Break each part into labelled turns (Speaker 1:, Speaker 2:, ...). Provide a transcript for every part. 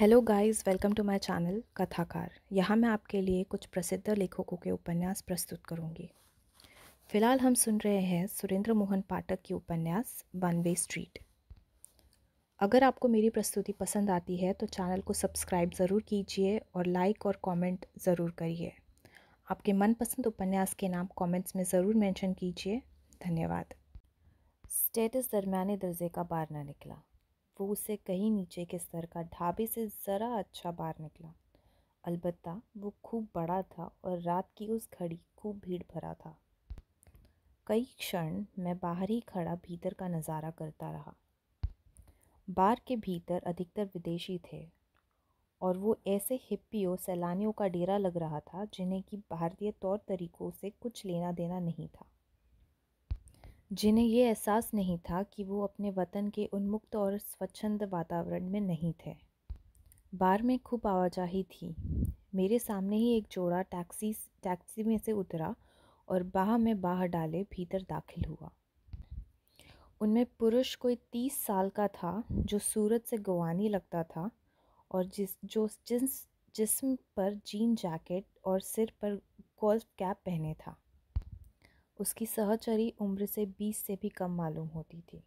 Speaker 1: Hello guys welcome to my channel Kathakar यहाँ मैं आपके लिए कुछ प्रसिद्ध लेखकों के उपन्यास प्रस्तुत करूँगी फिलहाल हम सुन रहे हैं सुरेंद्र मोहन पाठक की उपन्यास वन वे स्ट्रीट अगर आपको मेरी प्रस्तुति पसंद आती है तो चैनल को सब्सक्राइब ज़रूर कीजिए और लाइक और कमेंट ज़रूर करिए आपके मनपसंद उपन्यास के नाम कॉमेंट्स में ज़रूर मैंशन कीजिए धन्यवाद स्टेटस दरमियाने दर्जे का बार ना निकला वो उसे कहीं नीचे के स्तर का ढाबे से ज़रा अच्छा बाहर निकला अलबत् वो खूब बड़ा था और रात की उस घड़ी खूब भीड़ भरा था कई क्षण मैं बाहर ही खड़ा भीतर का नज़ारा करता रहा बार के भीतर अधिकतर विदेशी थे और वो ऐसे हिप्पियों सैलानियों का डेरा लग रहा था जिन्हें कि भारतीय तौर तरीक़ों से कुछ लेना देना नहीं था जिन्हें ये एहसास नहीं था कि वो अपने वतन के उन्मुक्त और स्वच्छंद वातावरण में नहीं थे बार में खूब आवाजाही थी मेरे सामने ही एक जोड़ा टैक्सी टैक्सी में से उतरा और बाह में बाह डाले भीतर दाखिल हुआ उनमें पुरुष कोई तीस साल का था जो सूरत से गवानी लगता था और जिस जो जिस जिस्म पर जीन जैकेट और सिर पर गोल्फ कैप पहने था उसकी सहचरी उम्र से बीस से भी कम मालूम होती थी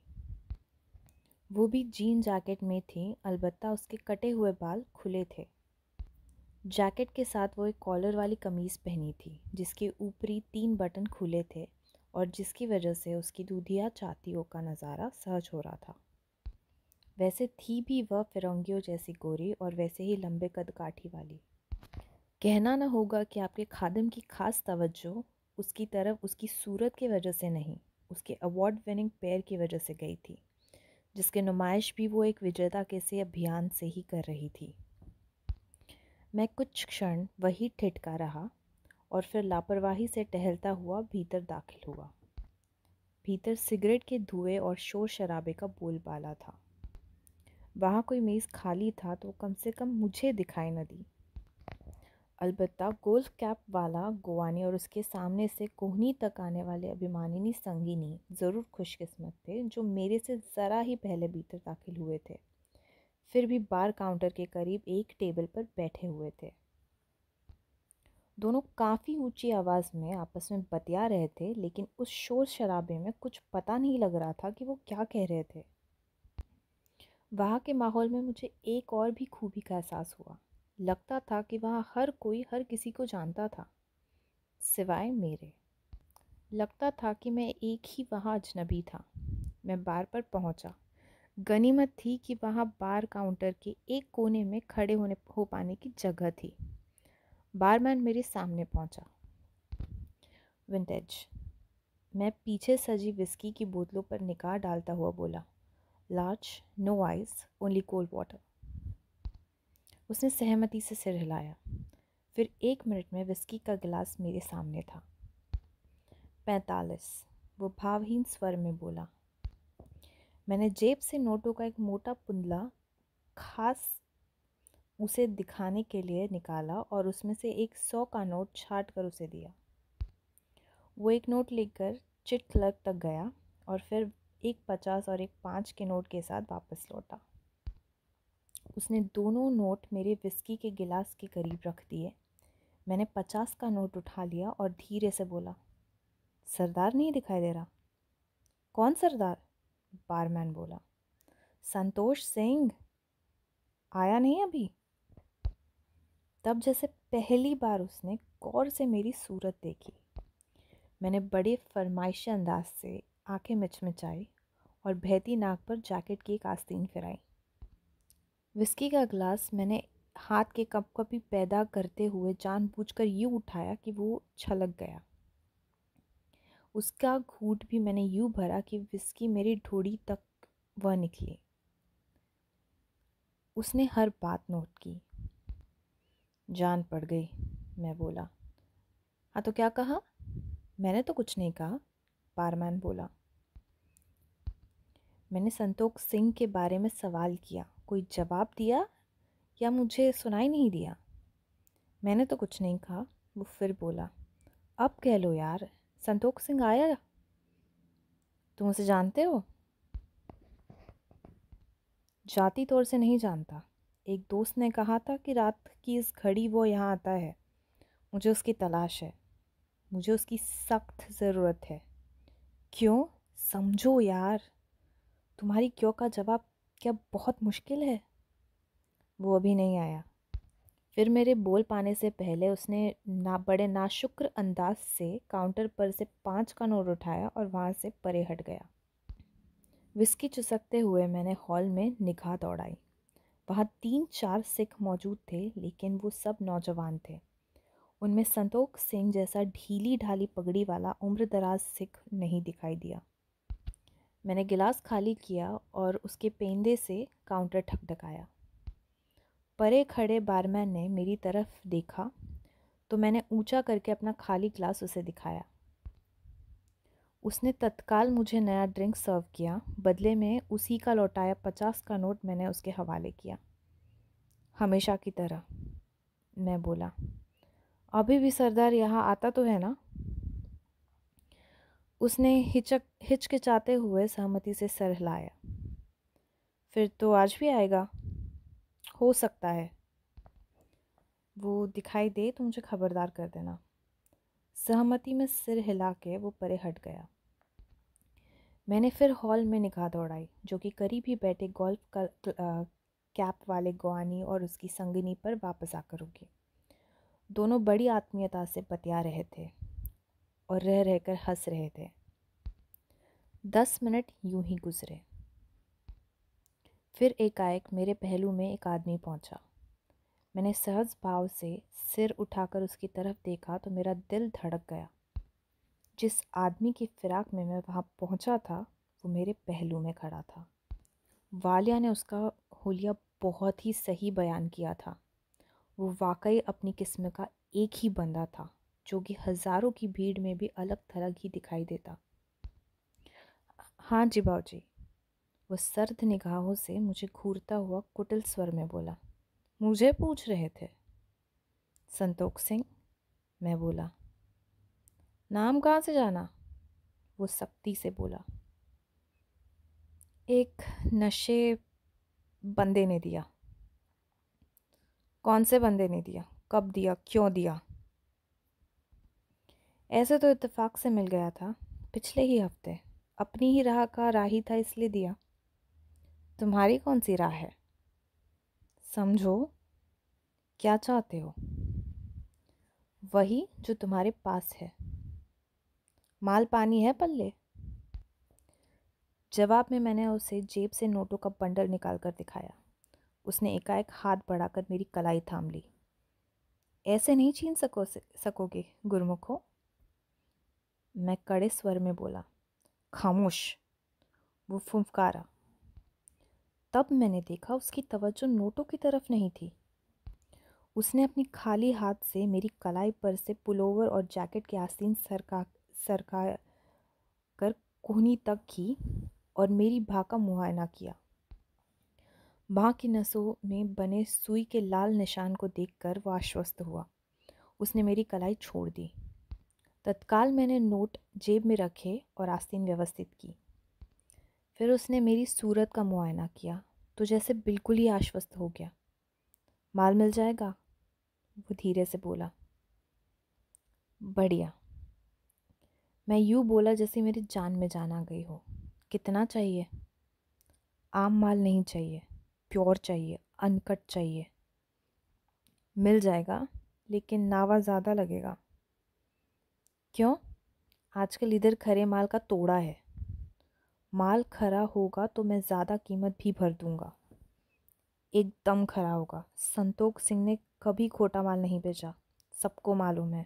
Speaker 1: वो भी जीन जैकेट में थी अलबत्ता उसके कटे हुए बाल खुले थे जैकेट के साथ वो एक कॉलर वाली कमीज़ पहनी थी जिसके ऊपरी तीन बटन खुले थे और जिसकी वजह से उसकी दूधिया चातियों का नज़ारा सहज हो रहा था वैसे थी भी वह फिरंगियों जैसी गोरी और वैसे ही लंबे कद काठी वाली कहना ना होगा कि आपके खादम की खास तवज्जो उसकी तरफ उसकी सूरत की वजह से नहीं उसके अवार्ड विनिंग पैर की वजह से गई थी जिसके नुमाइश भी वो एक विजेता के से अभियान से ही कर रही थी मैं कुछ क्षण वही ठिटका रहा और फिर लापरवाही से टहलता हुआ भीतर दाखिल हुआ भीतर सिगरेट के धुएं और शोर शराबे का बोलबाला था वहाँ कोई मेज़ खाली था तो कम से कम मुझे दिखाई न दी अलबत् गोल्फ कैप वाला गोवानी और उसके सामने से कोहनी तक आने वाले अभिमानिनी संगीनी ज़रूर खुशकिस्मत थे जो मेरे से ज़रा ही पहले भीतर दाखिल हुए थे फिर भी बार काउंटर के करीब एक टेबल पर बैठे हुए थे दोनों काफ़ी ऊंची आवाज़ में आपस में बतिया रहे थे लेकिन उस शोर शराबे में कुछ पता नहीं लग रहा था कि वो क्या कह रहे थे वहाँ के माहौल में मुझे एक और भी खूबी का एहसास हुआ लगता था कि वहाँ हर कोई हर किसी को जानता था सिवाय मेरे लगता था कि मैं एक ही वहाँ अजनबी था मैं बार पर पहुँचा गनीमत थी कि वहाँ बार काउंटर के एक कोने में खड़े होने हो पाने की जगह थी बारमैन मेरे सामने पहुँचा विंटेज मैं पीछे सजी विस्की की बोतलों पर निकाह डालता हुआ बोला large no ice only cold water उसने सहमति से सिर हिलाया फिर एक मिनट में विस्की का गिलास मेरे सामने था पैंतालीस वो भावहीन स्वर में बोला मैंने जेब से नोटों का एक मोटा पुंदला खास उसे दिखाने के लिए निकाला और उसमें से एक सौ का नोट छाट कर उसे दिया वो एक नोट लेकर चिट क्लर्क तक गया और फिर एक पचास और एक पाँच के नोट के साथ वापस लौटा उसने दोनों नोट मेरे विस्की के गिलास के करीब रख दिए मैंने पचास का नोट उठा लिया और धीरे से बोला सरदार नहीं दिखाई दे रहा कौन सरदार बारमैन बोला संतोष सिंह आया नहीं अभी तब जैसे पहली बार उसने गौर से मेरी सूरत देखी मैंने बड़े फरमाइशी अंदाज से आंखें मिचमिचाई और बहती नाक पर जैकेट की एक आस्तीन फिराई विस्की का ग्लास मैंने हाथ के कप कपी भी पैदा करते हुए जानबूझकर यूँ उठाया कि वो छलक गया उसका घूट भी मैंने यूँ भरा कि विस्की मेरी ढोड़ी तक वह निकली उसने हर बात नोट की जान पड़ गई मैं बोला हाँ तो क्या कहा मैंने तो कुछ नहीं कहा बारमैन बोला मैंने संतोख सिंह के बारे में सवाल किया कोई जवाब दिया या मुझे सुनाई नहीं दिया मैंने तो कुछ नहीं कहा वो फिर बोला अब कह लो यार संतोख सिंह आया तुम उसे जानते हो जाति तौर से नहीं जानता एक दोस्त ने कहा था कि रात की इस घड़ी वो यहाँ आता है मुझे उसकी तलाश है मुझे उसकी सख्त ज़रूरत है क्यों समझो यार तुम्हारी क्यों का जवाब क्या बहुत मुश्किल है वो अभी नहीं आया फिर मेरे बोल पाने से पहले उसने ना बड़े नाशुक्र अंदाज से काउंटर पर से पाँच का नोट उठाया और वहाँ से परे हट गया विस्की चुसकते हुए मैंने हॉल में निगाह दौड़ाई वहाँ तीन चार सिख मौजूद थे लेकिन वो सब नौजवान थे उनमें संतोख सिंह जैसा ढीली ढाली पगड़ी वाला उम्र दराज सिख नहीं दिखाई दिया मैंने गिलास खाली किया और उसके पेंदे से काउंटर ठकठकाया परे खड़े बारमैन ने मेरी तरफ देखा तो मैंने ऊंचा करके अपना खाली गिलास उसे दिखाया उसने तत्काल मुझे नया ड्रिंक सर्व किया बदले में उसी का लौटाया पचास का नोट मैंने उसके हवाले किया हमेशा की तरह मैं बोला अभी भी सरदार यहाँ आता तो है ना उसने हिचक हिचकिचाते हुए सहमति से सर हिलाया फिर तो आज भी आएगा हो सकता है वो दिखाई दे तो मुझे खबरदार कर देना सहमति में सिर हिला के वो परे हट गया मैंने फिर हॉल में निगाह दौड़ाई जो कि करीब ही बैठे गोल्फ कैप वाले गवानी और उसकी संगनी पर वापस आकर रुकी दोनों बड़ी आत्मीयता से बतिया रहे थे और रह रहकर हंस रहे थे दस मिनट यूं ही गुजरे फिर एकाएक मेरे पहलू में एक आदमी पहुंचा मैंने सहज भाव से सिर उठाकर उसकी तरफ देखा तो मेरा दिल धड़क गया जिस आदमी की फिराक में मैं वहाँ पहुँचा था वो मेरे पहलू में खड़ा था वालिया ने उसका होलिया बहुत ही सही बयान किया था वो वाकई अपनी किस्म का एक ही बंदा था जो कि हज़ारों की भीड़ में भी अलग थलग ही दिखाई देता हाँ जी बाबू जी वह सर्द निगाहों से मुझे घूरता हुआ कुटिल स्वर में बोला मुझे पूछ रहे थे संतोख सिंह मैं बोला नाम कहाँ से जाना वो सख्ती से बोला एक नशे बंदे ने दिया कौन से बंदे ने दिया कब दिया क्यों दिया ऐसे तो इत्तेफाक से मिल गया था पिछले ही हफ्ते अपनी ही राह का राही था इसलिए दिया तुम्हारी कौन सी राह है समझो क्या चाहते हो वही जो तुम्हारे पास है माल पानी है पल्ले जवाब में मैंने उसे जेब से नोटों का बंडल निकाल कर दिखाया उसने एकाएक हाथ बढ़ाकर मेरी कलाई थाम ली ऐसे नहीं छीन सको सकोगे गुरमुखो मैं कड़े स्वर में बोला खामोश वो फुंफकारा तब मैंने देखा उसकी तवज्जो नोटों की तरफ नहीं थी उसने अपनी खाली हाथ से मेरी कलाई पर से पुलोवर और जैकेट के आस्तीन सरका सरका कर कोहनी तक की और मेरी भाँ का मुआयना किया भाँ की नसों में बने सुई के लाल निशान को देखकर वह आश्वस्त हुआ उसने मेरी कलाई छोड़ दी तत्काल मैंने नोट जेब में रखे और आस्तीन व्यवस्थित की फिर उसने मेरी सूरत का मुआयना किया तो जैसे बिल्कुल ही आश्वस्त हो गया माल मिल जाएगा वो धीरे से बोला बढ़िया मैं यूँ बोला जैसे मेरी जान में जान आ गई हो कितना चाहिए आम माल नहीं चाहिए प्योर चाहिए अनकट चाहिए मिल जाएगा लेकिन नावा ज़्यादा लगेगा क्यों आजकल इधर खरे माल का तोड़ा है माल खरा होगा तो मैं ज़्यादा कीमत भी भर दूँगा एकदम खरा होगा संतोख सिंह ने कभी खोटा माल नहीं बेचा सबको मालूम है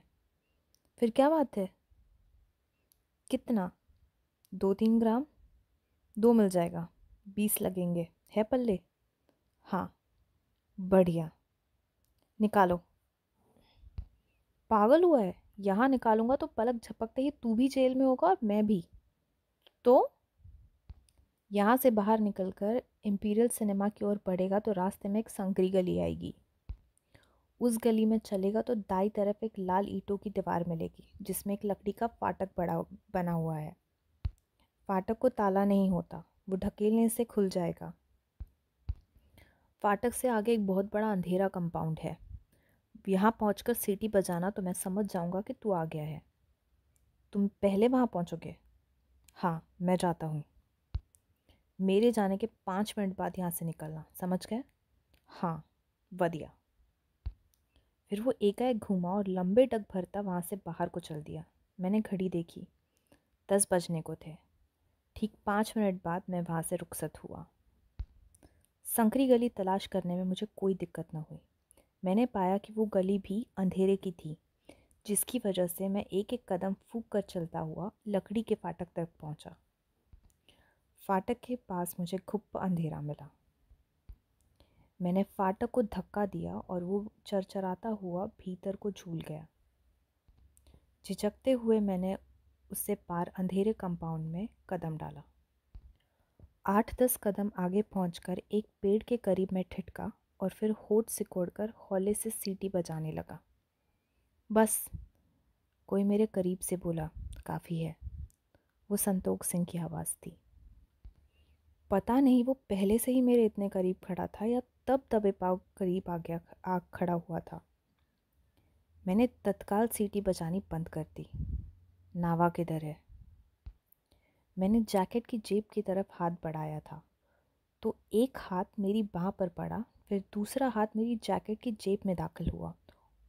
Speaker 1: फिर क्या बात है कितना दो तीन ग्राम दो मिल जाएगा बीस लगेंगे है पल्ले हाँ बढ़िया निकालो पागल हुआ है यहाँ निकालूंगा तो पलक झपकते ही तू भी जेल में होगा और मैं भी तो यहाँ से बाहर निकलकर इम्पीरियल सिनेमा की ओर बढ़ेगा तो रास्ते में एक संकरी गली आएगी उस गली में चलेगा तो दाई तरफ एक लाल ईंटों की दीवार मिलेगी जिसमें एक लकड़ी का फाटक बड़ा बना हुआ है फाटक को ताला नहीं होता वो ढकेलने से खुल जाएगा फाटक से आगे एक बहुत बड़ा अंधेरा कंपाउंड है यहाँ पहुँच कर सीटी बजाना तो मैं समझ जाऊँगा कि तू आ गया है तुम पहले वहाँ पहुँचोगे हाँ मैं जाता हूँ मेरे जाने के पाँच मिनट बाद यहाँ से निकलना समझ गए हाँ वधिया फिर वो एकाएक घूमा और लंबे डग भरता वहाँ से बाहर को चल दिया मैंने घड़ी देखी दस बजने को थे ठीक पाँच मिनट बाद मैं वहाँ से रुखसत हुआ संकरी गली तलाश करने में मुझे कोई दिक्कत ना हुई मैंने पाया कि वो गली भी अंधेरे की थी जिसकी वजह से मैं एक एक कदम फूक कर चलता हुआ लकड़ी के फाटक तक पहुंचा। फाटक के पास मुझे खुप अंधेरा मिला मैंने फाटक को धक्का दिया और वो चरचराता हुआ भीतर को झूल गया झिझकते हुए मैंने उससे पार अंधेरे कंपाउंड में कदम डाला आठ दस कदम आगे पहुंचकर एक पेड़ के करीब मैं ठिटका और फिर होठ सिकोड़कर हौले से सीटी बजाने लगा बस कोई मेरे करीब से बोला काफ़ी है वो संतोख सिंह की आवाज़ थी पता नहीं वो पहले से ही मेरे इतने करीब खड़ा था या तब दबे पाव करीब आ गया आग खड़ा हुआ था मैंने तत्काल सीटी बजानी बंद कर दी नावा किधर है मैंने जैकेट की जेब की तरफ हाथ बढ़ाया था तो एक हाथ मेरी बाँ पर पड़ा फिर दूसरा हाथ मेरी जैकेट की जेब में दाखिल हुआ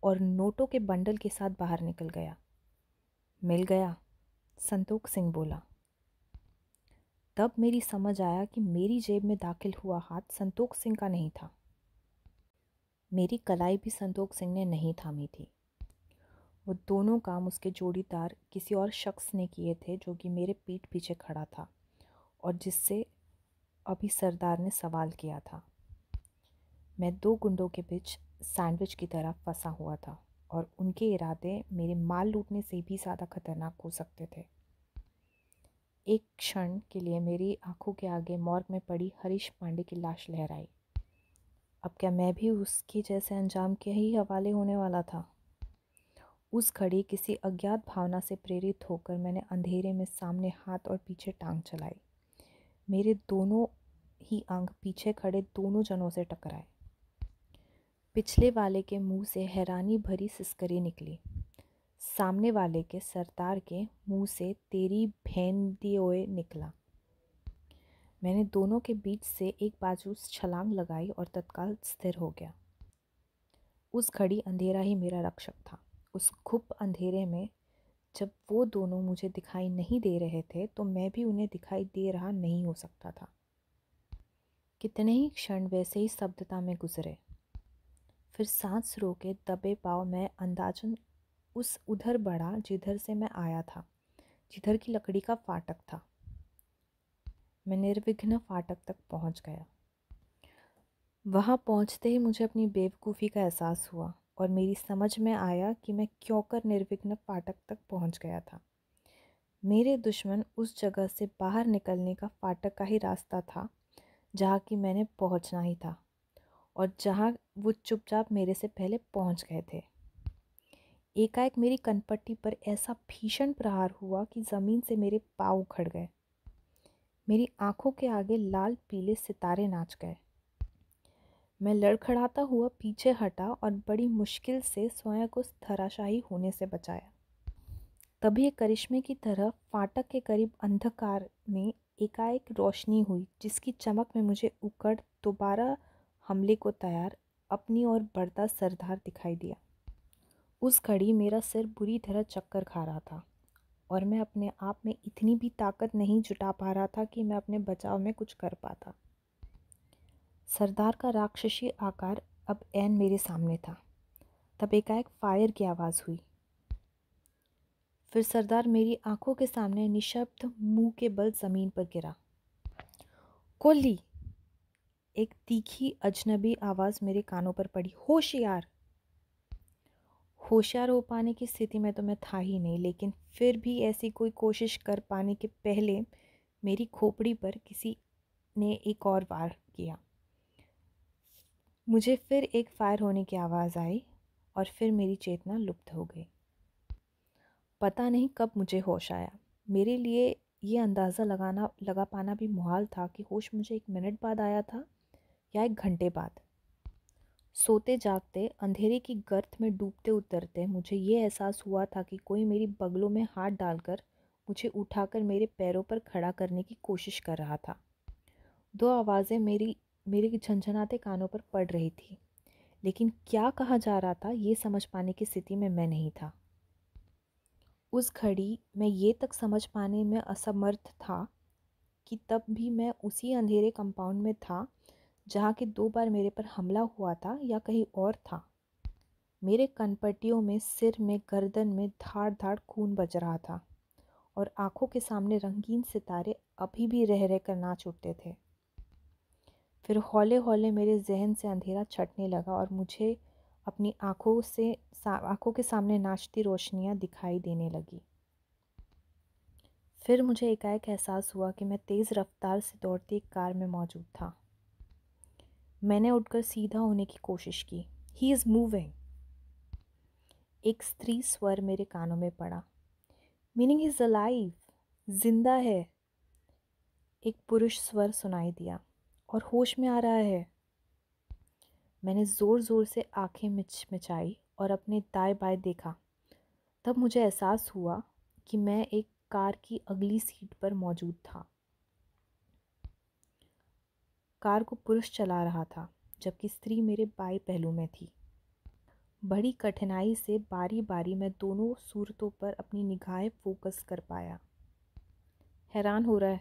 Speaker 1: और नोटों के बंडल के साथ बाहर निकल गया मिल गया संतोख सिंह बोला तब मेरी समझ आया कि मेरी जेब में दाखिल हुआ हाथ संतोख सिंह का नहीं था मेरी कलाई भी संतोख सिंह ने नहीं थामी थी वो दोनों काम उसके जोड़ीदार किसी और शख्स ने किए थे जो कि मेरे पीठ पीछे खड़ा था और जिससे अभी सरदार ने सवाल किया था मैं दो गुंडों के बीच सैंडविच की तरह फंसा हुआ था और उनके इरादे मेरे माल लूटने से भी ज़्यादा खतरनाक हो सकते थे एक क्षण के लिए मेरी आंखों के आगे मॉर्ग में पड़ी हरीश पांडे की लाश लहराई अब क्या मैं भी उसके जैसे अंजाम के ही हवाले होने वाला था उस घड़ी किसी अज्ञात भावना से प्रेरित होकर मैंने अंधेरे में सामने हाथ और पीछे टांग चलाई मेरे दोनों ही अंग पीछे खड़े दोनों जनों से टकराए पिछले वाले के मुंह से हैरानी भरी सिस्करी निकली सामने वाले के सरदार के मुंह से तेरी भैन दिए निकला मैंने दोनों के बीच से एक बाजू छलांग लगाई और तत्काल स्थिर हो गया उस घड़ी अंधेरा ही मेरा रक्षक था उस खुप अंधेरे में जब वो दोनों मुझे दिखाई नहीं दे रहे थे तो मैं भी उन्हें दिखाई दे रहा नहीं हो सकता था कितने ही क्षण वैसे ही शब्दता में गुजरे फिर सांस रोके दबे पाव मैं अंदाजन उस उधर बढ़ा जिधर से मैं आया था जिधर की लकड़ी का फाटक था मैं निर्विघ्न फाटक तक पहुंच गया वहाँ पहुंचते ही मुझे अपनी बेवकूफ़ी का एहसास हुआ और मेरी समझ में आया कि मैं क्यों कर निर्विघ्न फाटक तक पहुंच गया था मेरे दुश्मन उस जगह से बाहर निकलने का फाटक का ही रास्ता था जहाँ कि मैंने पहुँचना ही था और जहाँ वो चुपचाप मेरे से पहले पहुँच गए थे एकाएक मेरी कनपट्टी पर ऐसा भीषण प्रहार हुआ कि ज़मीन से मेरे पाँव उखड़ गए मेरी आंखों के आगे लाल पीले सितारे नाच गए मैं लड़खड़ाता हुआ पीछे हटा और बड़ी मुश्किल से स्वयं को धराशाही होने से बचाया तभी एक करिश्मे की तरह फाटक के करीब अंधकार में एकाएक रोशनी हुई जिसकी चमक में मुझे उकड़ दोबारा हमले को तैयार अपनी ओर बढ़ता सरदार दिखाई दिया उस घड़ी मेरा सिर बुरी तरह चक्कर खा रहा था और मैं अपने आप में इतनी भी ताकत नहीं जुटा पा रहा था कि मैं अपने बचाव में कुछ कर पाता सरदार का राक्षसी आकार अब एन मेरे सामने था तब एकाएक फायर की आवाज़ हुई फिर सरदार मेरी आंखों के सामने निशब्द मुंह के बल ज़मीन पर गिरा कोली एक तीखी अजनबी आवाज़ मेरे कानों पर पड़ी होशियार होशियार हो पाने की स्थिति में तो मैं था ही नहीं लेकिन फिर भी ऐसी कोई कोशिश कर पाने के पहले मेरी खोपड़ी पर किसी ने एक और वार किया मुझे फिर एक फायर होने की आवाज़ आई और फिर मेरी चेतना लुप्त हो गई पता नहीं कब मुझे होश आया मेरे लिए ये अंदाज़ा लगाना लगा पाना भी मुहाल था कि होश मुझे एक मिनट बाद आया था या एक घंटे बाद सोते जागते अंधेरे की गर्त में डूबते उतरते मुझे ये एहसास हुआ था कि कोई मेरी बगलों में हाथ डालकर मुझे उठाकर मेरे पैरों पर खड़ा करने की कोशिश कर रहा था दो आवाज़ें मेरी मेरे झंझनाते कानों पर पड़ रही थी लेकिन क्या कहा जा रहा था ये समझ पाने की स्थिति में मैं नहीं था उस घड़ी मैं ये तक समझ पाने में असमर्थ था कि तब भी मैं उसी अंधेरे कंपाउंड में था जहाँ कि दो बार मेरे पर हमला हुआ था या कहीं और था मेरे कनपट्टियों में सिर में गर्दन में धाड़ धाड़ खून बज रहा था और आंखों के सामने रंगीन सितारे अभी भी रह रह कर नाच उठते थे फिर हौले हौले मेरे जहन से अंधेरा छटने लगा और मुझे अपनी आंखों से आंखों के सामने नाचती रोशनियाँ दिखाई देने लगी फिर मुझे एकाएक एहसास हुआ कि मैं तेज़ रफ्तार से दौड़ती एक कार में मौजूद था मैंने उठकर सीधा होने की कोशिश की ही इज़ मूविंग एक स्त्री स्वर मेरे कानों में पड़ा मीनिंग इज़ अ लाइफ जिंदा है एक पुरुष स्वर सुनाई दिया और होश में आ रहा है मैंने ज़ोर ज़ोर से आंखें मिचमिचाई और अपने दाएं बाएं देखा तब मुझे एहसास हुआ कि मैं एक कार की अगली सीट पर मौजूद था कार को पुरुष चला रहा था जबकि स्त्री मेरे बाएं पहलू में थी बड़ी कठिनाई से बारी बारी मैं दोनों सूरतों पर अपनी निगाहें फोकस कर पाया हैरान हो रहा है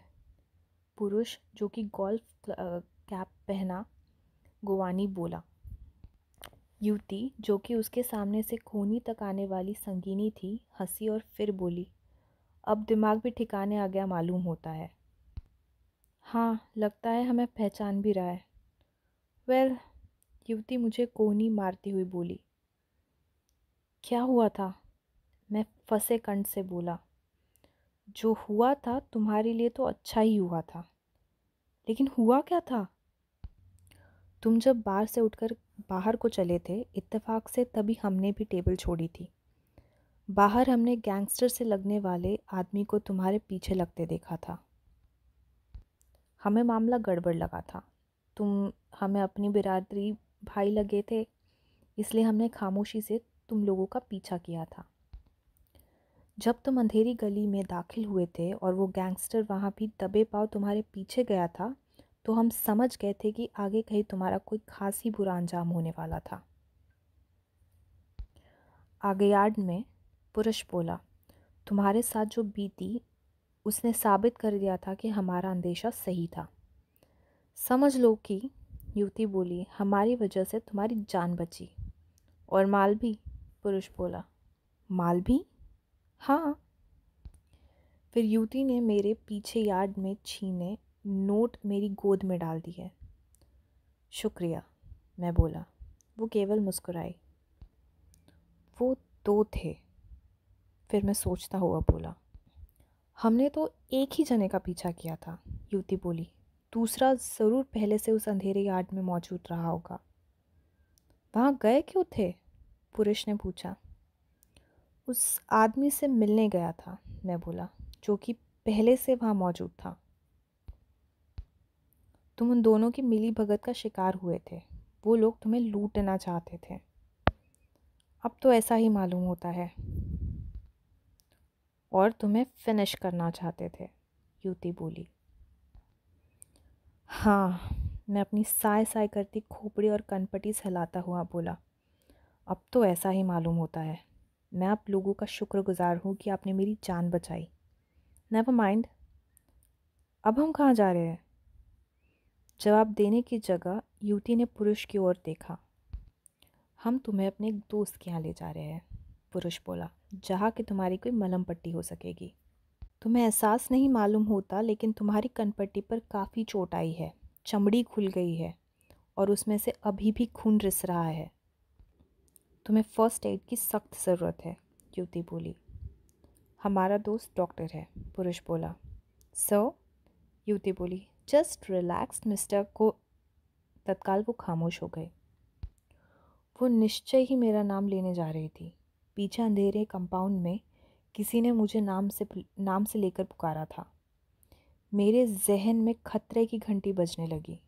Speaker 1: पुरुष जो कि गोल्फ कैप पहना गोवानी बोला युवती जो कि उसके सामने से खूनी तक आने वाली संगीनी थी हंसी और फिर बोली अब दिमाग भी ठिकाने आ गया मालूम होता है हाँ लगता है हमें पहचान भी रहा है वेल well, युवती मुझे कोहनी मारती हुई बोली क्या हुआ था मैं फंसे कंठ से बोला जो हुआ था तुम्हारे लिए तो अच्छा ही हुआ था लेकिन हुआ क्या था तुम जब बाहर से उठकर बाहर को चले थे इत्तेफाक से तभी हमने भी टेबल छोड़ी थी बाहर हमने गैंगस्टर से लगने वाले आदमी को तुम्हारे पीछे लगते देखा था हमें मामला गड़बड़ लगा था तुम हमें अपनी बिरादरी भाई लगे थे इसलिए हमने खामोशी से तुम लोगों का पीछा किया था जब तुम अंधेरी गली में दाखिल हुए थे और वो गैंगस्टर वहाँ भी दबे पाव तुम्हारे पीछे गया था तो हम समझ गए थे कि आगे कहीं तुम्हारा कोई खास ही बुरा अंजाम होने वाला था आगे यार्ड में पुरुष बोला तुम्हारे साथ जो बीती उसने साबित कर दिया था कि हमारा अंदेशा सही था समझ लो कि युवती बोली हमारी वजह से तुम्हारी जान बची और माल भी पुरुष बोला माल भी हाँ फिर युवती ने मेरे पीछे यार्ड में छीने नोट मेरी गोद में डाल दिए शुक्रिया मैं बोला वो केवल मुस्कुराई वो दो थे फिर मैं सोचता हुआ बोला हमने तो एक ही जने का पीछा किया था युवती बोली दूसरा ज़रूर पहले से उस अंधेरे यार्ड में मौजूद रहा होगा वहाँ गए क्यों थे पुरुष ने पूछा उस आदमी से मिलने गया था मैं बोला जो कि पहले से वहाँ मौजूद था तुम उन दोनों की मिली भगत का शिकार हुए थे वो लोग तुम्हें लूटना चाहते थे अब तो ऐसा ही मालूम होता है और तुम्हें फिनिश करना चाहते थे युति बोली हाँ मैं अपनी साय साय करती खोपड़ी और कनपटी सहलाता हुआ बोला अब तो ऐसा ही मालूम होता है मैं आप लोगों का शुक्रगुजार हूँ कि आपने मेरी जान बचाई नेवर माइंड अब हम कहाँ जा रहे हैं जवाब देने की जगह युति ने पुरुष की ओर देखा हम तुम्हें अपने एक दोस्त के यहाँ ले जा रहे हैं पुरुष बोला जहाँ कि तुम्हारी कोई मलम पट्टी हो सकेगी तुम्हें एहसास नहीं मालूम होता लेकिन तुम्हारी कनपट्टी पर काफ़ी चोट आई है चमड़ी खुल गई है और उसमें से अभी भी खून रिस रहा है तुम्हें फ़र्स्ट एड की सख्त ज़रूरत है युवती बोली हमारा दोस्त डॉक्टर है पुरुष बोला सर युवती बोली जस्ट रिलैक्स मिस्टर को तत्काल वो खामोश हो गए वो निश्चय ही मेरा नाम लेने जा रही थी पीछे अंधेरे कंपाउंड में किसी ने मुझे नाम से नाम से लेकर पुकारा था मेरे जहन में खतरे की घंटी बजने लगी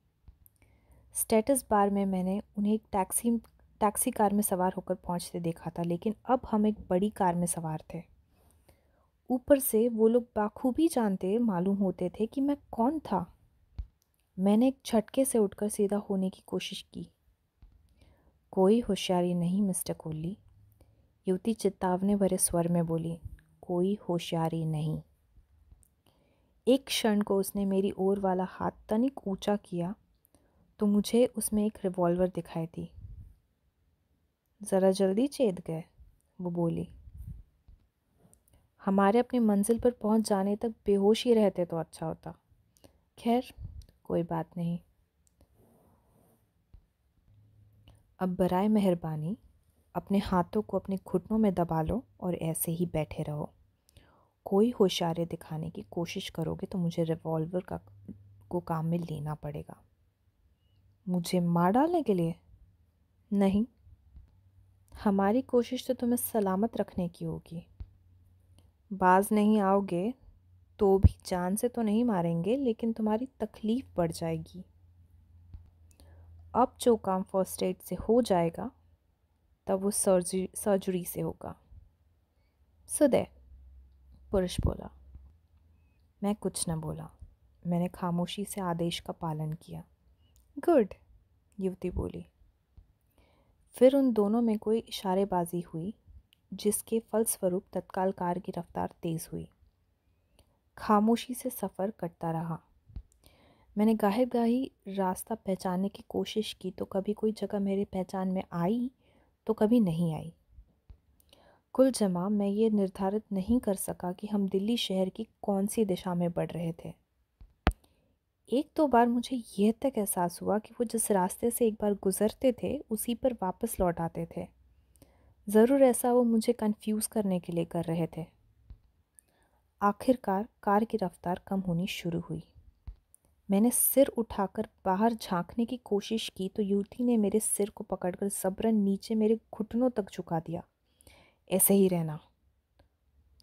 Speaker 1: स्टेटस बार में मैंने उन्हें एक टैक्सी टैक्सी कार में सवार होकर पहुंचते देखा था लेकिन अब हम एक बड़ी कार में सवार थे ऊपर से वो लोग बाखूबी जानते मालूम होते थे कि मैं कौन था मैंने एक झटके से उठकर सीधा होने की कोशिश की कोई होशियारी नहीं मिस्टर कोहली युवती चेतावनी भरे स्वर में बोली कोई होशियारी नहीं एक क्षण को उसने मेरी ओर वाला हाथ तनिक ऊंचा किया तो मुझे उसमें एक रिवॉल्वर दिखाई दी ज़रा जल्दी चेत गए वो बोली हमारे अपनी मंजिल पर पहुंच जाने तक बेहोश ही रहते तो अच्छा होता खैर कोई बात नहीं अब बरए मेहरबानी अपने हाथों को अपने घुटनों में दबा लो और ऐसे ही बैठे रहो कोई होशियारी दिखाने की कोशिश करोगे तो मुझे रिवॉल्वर का को काम में लेना पड़ेगा मुझे मार डालने के लिए नहीं हमारी कोशिश तो तुम्हें सलामत रखने की होगी बाज नहीं आओगे तो भी जान से तो नहीं मारेंगे लेकिन तुम्हारी तकलीफ़ बढ़ जाएगी अब जो काम फर्स्ट एड से हो जाएगा तब वो सर्जरी सर्जरी से होगा सुदय पुरुष बोला मैं कुछ न बोला मैंने खामोशी से आदेश का पालन किया गुड युवती बोली फिर उन दोनों में कोई इशारेबाजी हुई जिसके फलस्वरूप तत्काल कार की रफ्तार तेज़ हुई खामोशी से सफ़र कटता रहा मैंने गाहे गाही रास्ता पहचानने की कोशिश की तो कभी कोई जगह मेरे पहचान में आई तो कभी नहीं आई कुल जमा मैं ये निर्धारित नहीं कर सका कि हम दिल्ली शहर की कौन सी दिशा में बढ़ रहे थे एक दो बार मुझे यह तक एहसास हुआ कि वो जिस रास्ते से एक बार गुजरते थे उसी पर वापस लौट आते थे ज़रूर ऐसा वो मुझे कंफ्यूज करने के लिए कर रहे थे आखिरकार कार की रफ्तार कम होनी शुरू हुई मैंने सिर उठाकर बाहर झांकने की कोशिश की तो युवती ने मेरे सिर को पकड़कर सब्रन नीचे मेरे घुटनों तक झुका दिया ऐसे ही रहना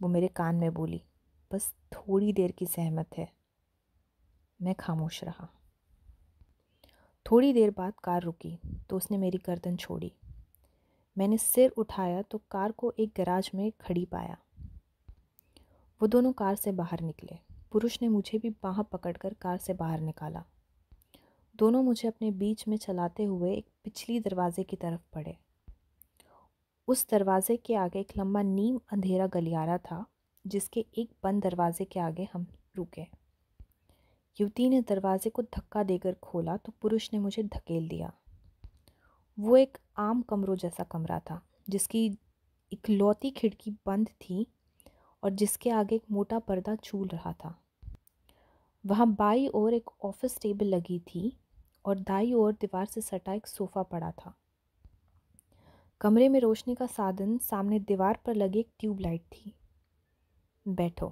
Speaker 1: वो मेरे कान में बोली बस थोड़ी देर की सहमत है मैं खामोश रहा थोड़ी देर बाद कार रुकी तो उसने मेरी गर्दन छोड़ी मैंने सिर उठाया तो कार को एक गराज में खड़ी पाया वो दोनों कार से बाहर निकले पुरुष ने मुझे भी बाह पकड़कर कार से बाहर निकाला दोनों मुझे अपने बीच में चलाते हुए एक पिछली दरवाजे की तरफ पड़े उस दरवाजे के आगे एक लंबा नीम अंधेरा गलियारा था जिसके एक बंद दरवाजे के आगे हम रुके युवती ने दरवाजे को धक्का देकर खोला तो पुरुष ने मुझे धकेल दिया वो एक आम कमरों जैसा कमरा था जिसकी इकलौती खिड़की बंद थी और जिसके आगे एक मोटा पर्दा चूल रहा था वहाँ बाई ओर एक ऑफिस टेबल लगी थी और दाई ओर दीवार से सटा एक सोफ़ा पड़ा था कमरे में रोशनी का साधन सामने दीवार पर लगी एक ट्यूबलाइट थी बैठो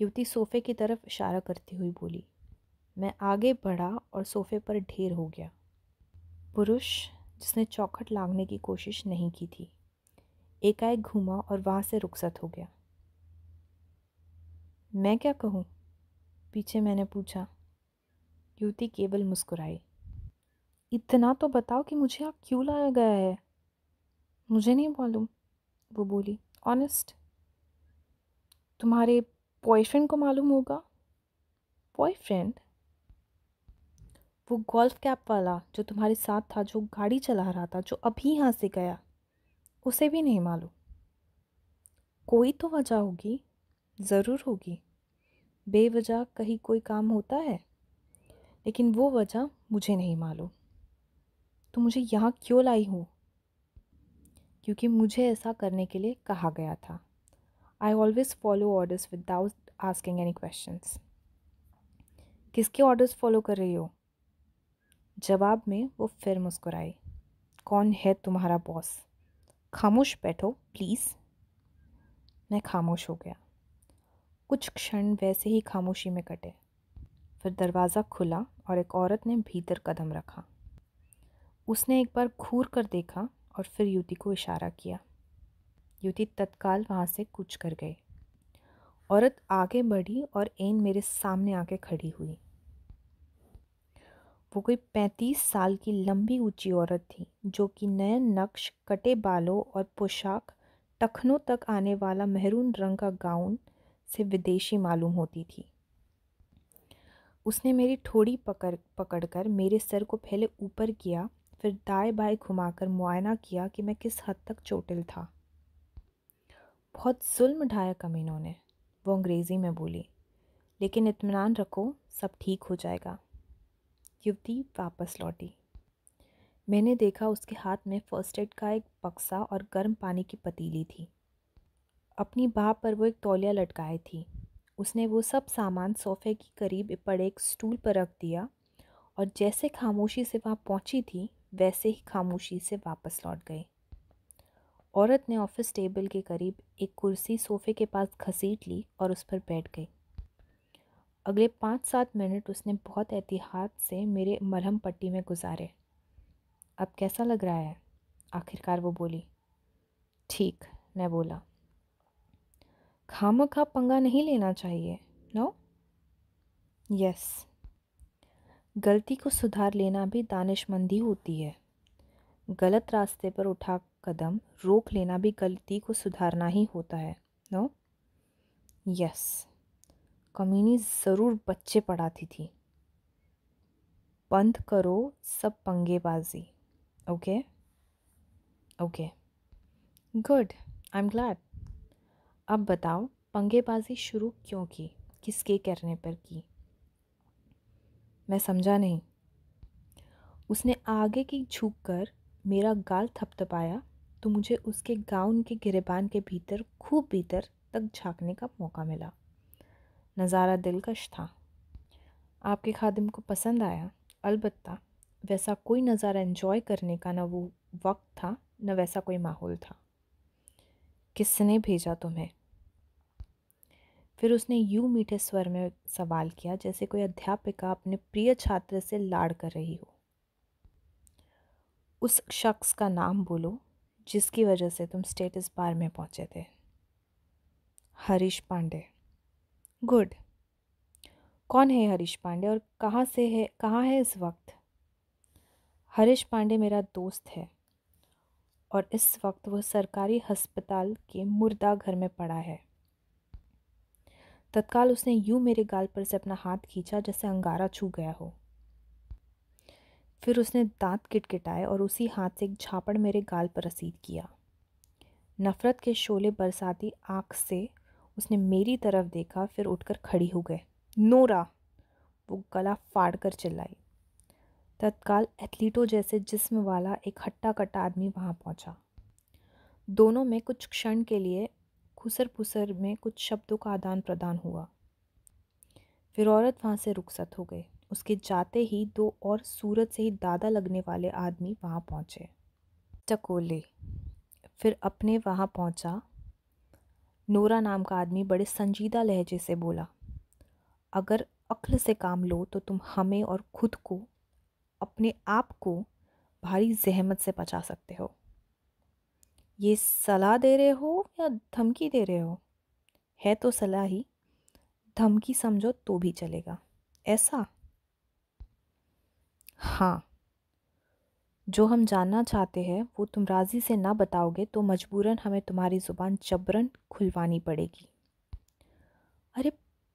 Speaker 1: युवती सोफ़े की तरफ इशारा करती हुई बोली मैं आगे बढ़ा और सोफ़े पर ढेर हो गया पुरुष जिसने चौखट लागने की कोशिश नहीं की थी एकाएक घूमा और वहाँ से रुखसत हो गया मैं क्या कहूँ पीछे मैंने पूछा युवती केवल मुस्कुराई इतना तो बताओ कि मुझे आप क्यों लाया गया है मुझे नहीं मालूम वो बोली ऑनेस्ट तुम्हारे बॉयफ्रेंड को मालूम होगा बॉयफ्रेंड वो गोल्फ कैप वाला जो तुम्हारे साथ था जो गाड़ी चला रहा था जो अभी यहाँ से गया उसे भी नहीं मालूम कोई तो वजह होगी ज़रूर होगी बेवजह कहीं कोई काम होता है लेकिन वो वजह मुझे नहीं मालूम तो मुझे यहाँ क्यों लाई हूँ क्योंकि मुझे ऐसा करने के लिए कहा गया था I always follow orders without asking any question किसके ऑर्डर्स फॉलो कर रही हो जवाब में वो फिर मुस्कुराई कौन है तुम्हारा बॉस खामोश बैठो प्लीज़ मैं खामोश हो गया कुछ क्षण वैसे ही खामोशी में कटे फिर दरवाज़ा खुला और एक औरत ने भीतर कदम रखा उसने एक बार घूर कर देखा और फिर युति को इशारा किया युति तत्काल वहाँ से कूच कर गई औरत आगे बढ़ी और एन मेरे सामने आके खड़ी हुई वो कोई पैंतीस साल की लंबी ऊंची औरत थी जो कि नए नक्श कटे बालों और पोशाक टखनों तक आने वाला मेहरून रंग का गाउन से विदेशी मालूम होती थी उसने मेरी थोड़ी पकड़ पकड़ कर मेरे सर को पहले ऊपर किया फिर दाएं बाएं घुमाकर मुआयना किया कि मैं किस हद तक चोटिल था बहुत जुल्म ढाया कमीनों ने वो अंग्रेज़ी में बोली लेकिन इतमान रखो सब ठीक हो जाएगा युवती वापस लौटी मैंने देखा उसके हाथ में फ़र्स्ट एड का एक बक्सा और गर्म पानी की पतीली थी अपनी बाह पर वो एक तौलिया लटकाए थी उसने वो सब सामान सोफ़े के करीब पड़े एक स्टूल पर रख दिया और जैसे खामोशी से वहाँ पहुँची थी वैसे ही खामोशी से वापस लौट गई औरत ने ऑफिस टेबल के करीब एक कुर्सी सोफ़े के पास घसीट ली और उस पर बैठ गई अगले पाँच सात मिनट उसने बहुत एहतियात से मेरे मरहम पट्टी में गुजारे अब कैसा लग रहा है आखिरकार वो बोली ठीक मैं बोला खाम खा पंगा नहीं लेना चाहिए नो यस गलती को सुधार लेना भी दानिशमंदी होती है गलत रास्ते पर उठा कदम रोक लेना भी गलती को सुधारना ही होता है नो यस कमीनी ज़रूर बच्चे पढ़ाती थी बंद करो सब पंगेबाजी okay okay good I am glad अब बताओ पंगेबाजी शुरू क्यों की किसके कहने पर की मैं समझा नहीं उसने आगे की झुक कर मेरा गाल थपथपाया तो मुझे उसके गाउन के गिरबान के भीतर खूब भीतर तक झांकने का मौका मिला नज़ारा दिलकश था आपके खादिम को पसंद आया अलबत्ता वैसा कोई नज़ारा एंजॉय करने का ना वो वक्त था न वैसा कोई माहौल था किसने भेजा तुम्हें फिर उसने यू मीठे स्वर में सवाल किया जैसे कोई अध्यापिका अपने प्रिय छात्र से लाड़ कर रही हो उस शख्स का नाम बोलो जिसकी वजह से तुम स्टेटस बार में पहुंचे थे हरीश पांडे गुड कौन है हरीश पांडे और कहाँ से है कहाँ है इस वक्त हरीश पांडे मेरा दोस्त है और इस वक्त वह सरकारी अस्पताल के मुर्दा घर में पड़ा है तत्काल उसने यूं मेरे गाल पर से अपना हाथ खींचा जैसे अंगारा छू गया हो फिर उसने दांत किटकिटाए और उसी हाथ से एक झापड़ मेरे गाल पर रसीद किया नफ़रत के शोले बरसाती आँख से उसने मेरी तरफ देखा फिर उठकर खड़ी हो गए नोरा वो गला फाड़ कर चिल्लाई तत्काल एथलीटों जैसे जिस्म वाला एक हट्टा कट्टा आदमी वहाँ पहुँचा दोनों में कुछ क्षण के लिए खुसर पुसर में कुछ शब्दों का आदान प्रदान हुआ फिर औरत वहाँ से रुखसत हो गई उसके जाते ही दो और सूरत से ही दादा लगने वाले आदमी वहाँ पहुँचे टकोले फिर अपने वहाँ पहुँचा नोरा नाम का आदमी बड़े संजीदा लहजे से बोला अगर अक्ल से काम लो तो तुम हमें और खुद को अपने आप को भारी जहमत से बचा सकते हो ये सलाह दे रहे हो या धमकी दे रहे हो है तो सलाह ही धमकी समझो तो भी चलेगा ऐसा हाँ जो हम जानना चाहते हैं वो तुम राज़ी से ना बताओगे तो मजबूरन हमें तुम्हारी ज़ुबान जबरन खुलवानी पड़ेगी अरे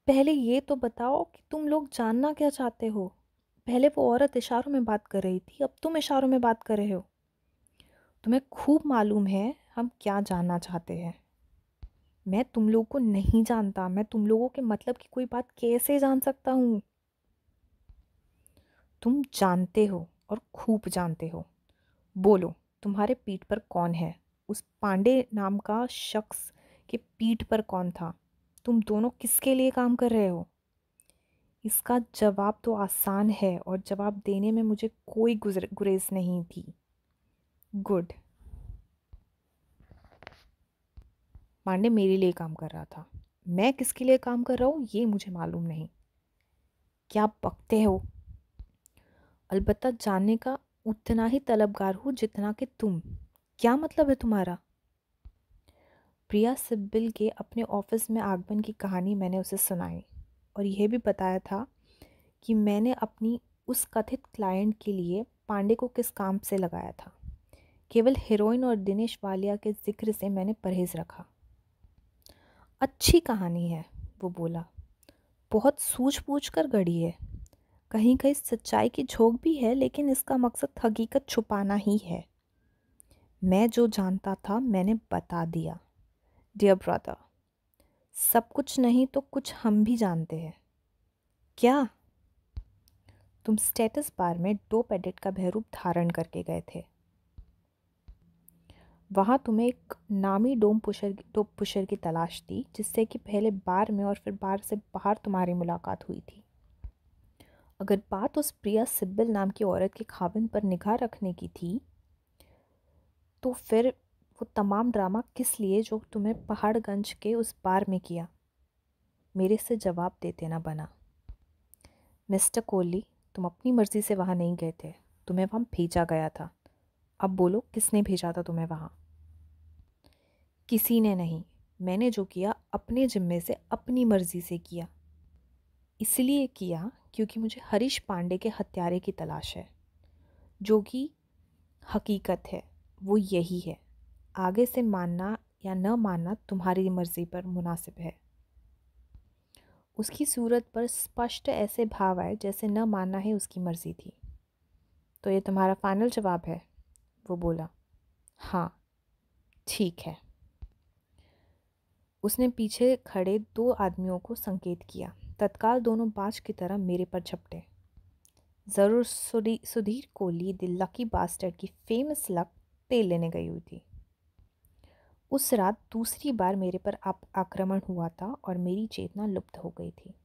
Speaker 1: पहले ये तो बताओ कि तुम लोग जानना क्या चाहते हो पहले वो औरत इशारों में बात कर रही थी अब तुम इशारों में बात कर रहे हो तुम्हें खूब मालूम है हम क्या जानना चाहते हैं मैं तुम लोगों को नहीं जानता मैं तुम लोगों के मतलब की कोई बात कैसे जान सकता हूँ तुम जानते हो और खूब जानते हो बोलो तुम्हारे पीठ पर कौन है उस पांडे नाम का शख्स के पीठ पर कौन था तुम दोनों किसके लिए काम कर रहे हो इसका जवाब तो आसान है और जवाब देने में मुझे कोई गुरेज नहीं थी गुड पांडे मेरे लिए काम कर रहा था मैं किसके लिए काम कर रहा हूँ ये मुझे मालूम नहीं क्या पकते हो अलबत् जानने का उतना ही तलबगार हूँ जितना कि तुम क्या मतलब है तुम्हारा प्रिया सिब्बिल के अपने ऑफिस में आगमन की कहानी मैंने उसे सुनाई और यह भी बताया था कि मैंने अपनी उस कथित क्लाइंट के लिए पांडे को किस काम से लगाया था केवल हीरोइन और दिनेश वालिया के जिक्र से मैंने परहेज़ रखा अच्छी कहानी है वो बोला बहुत सूझ बूझ कर गढ़ी है कहीं कहीं सच्चाई की झोंक भी है लेकिन इसका मकसद हकीकत छुपाना ही है मैं जो जानता था मैंने बता दिया डियर ब्रदर सब कुछ नहीं तो कुछ हम भी जानते हैं क्या तुम स्टेटस बार में डोप एडिट का बहरूप धारण करके गए थे वहाँ तुम्हें एक नामी डोम पुशर डोम पुशर की तलाश थी जिससे कि पहले बार में और फिर बार से बाहर तुम्हारी मुलाकात हुई थी अगर बात उस प्रिया सिब्बल नाम की औरत के खाविन पर निगाह रखने की थी तो फिर वो तमाम ड्रामा किस लिए जो तुम्हें पहाड़गंज के उस बार में किया मेरे से जवाब देते ना बना मिस्टर कोहली तुम अपनी मर्ज़ी से वहाँ नहीं गए थे तुम्हें वहाँ भेजा गया था अब बोलो किसने भेजा था तुम्हें वहाँ किसी ने नहीं मैंने जो किया अपने ज़िम्मे से अपनी मर्ज़ी से किया इसलिए किया क्योंकि मुझे हरीश पांडे के हत्यारे की तलाश है जो कि हकीकत है वो यही है आगे से मानना या न मानना तुम्हारी मर्ज़ी पर मुनासिब है उसकी सूरत पर स्पष्ट ऐसे भाव आए जैसे न मानना ही उसकी मर्ज़ी थी तो ये तुम्हारा फाइनल जवाब है वो बोला हाँ ठीक है उसने पीछे खड़े दो आदमियों को संकेत किया तत्काल दोनों बाज की तरह मेरे पर झपटे ज़रूर Sudhir Kohli the lucky bastard की फेमस लक तेल लेने गई हुई थी उस रात दूसरी बार मेरे पर आक्रमण हुआ था और मेरी चेतना लुप्त हो गई थी